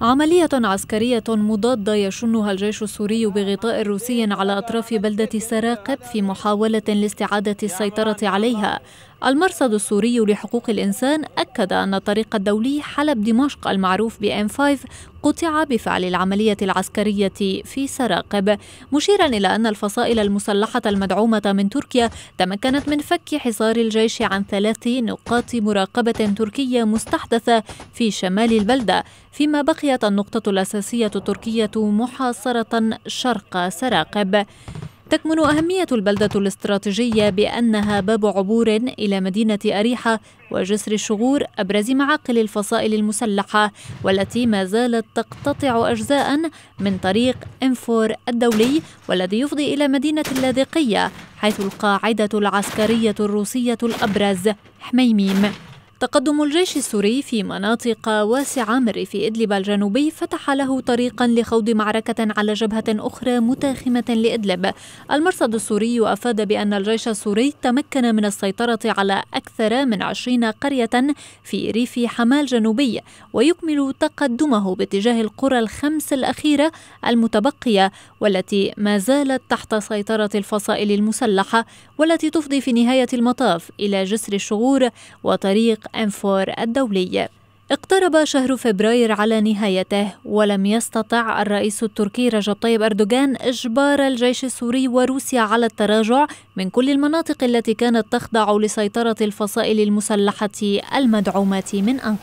عملية عسكرية مضادة يشنها الجيش السوري بغطاء روسي على أطراف بلدة سراقب في محاولة لاستعادة السيطرة عليها المرصد السوري لحقوق الإنسان أكد أن الطريق الدولي حلب دمشق المعروف بإم 5 قطع بفعل العملية العسكرية في سراقب مشيرا إلى أن الفصائل المسلحة المدعومة من تركيا تمكنت من فك حصار الجيش عن ثلاث نقاط مراقبة تركية مستحدثة في شمال البلدة فيما بقيت النقطة الأساسية التركية محاصرة شرق سراقب تكمن أهمية البلدة الاستراتيجية بأنها باب عبور إلى مدينة أريحة وجسر الشغور أبرز معاقل الفصائل المسلحة والتي ما زالت تقتطع أجزاء من طريق إنفور الدولي والذي يفضي إلى مدينة اللاذقية حيث القاعدة العسكرية الروسية الأبرز حميميم تقدم الجيش السوري في مناطق واسعة من ريف إدلب الجنوبي فتح له طريقا لخوض معركة على جبهة أخرى متاخمة لإدلب المرصد السوري أفاد بأن الجيش السوري تمكن من السيطرة على أكثر من عشرين قرية في ريف حماة الجنوبي ويكمل تقدمه باتجاه القرى الخمس الأخيرة المتبقية والتي ما زالت تحت سيطرة الفصائل المسلحة والتي تفضي في نهاية المطاف إلى جسر الشغور وطريق أنفور الدولي اقترب شهر فبراير على نهايته ولم يستطع الرئيس التركي رجب طيب أردوغان إجبار الجيش السوري وروسيا على التراجع من كل المناطق التي كانت تخضع لسيطرة الفصائل المسلحة المدعومة من أنقرة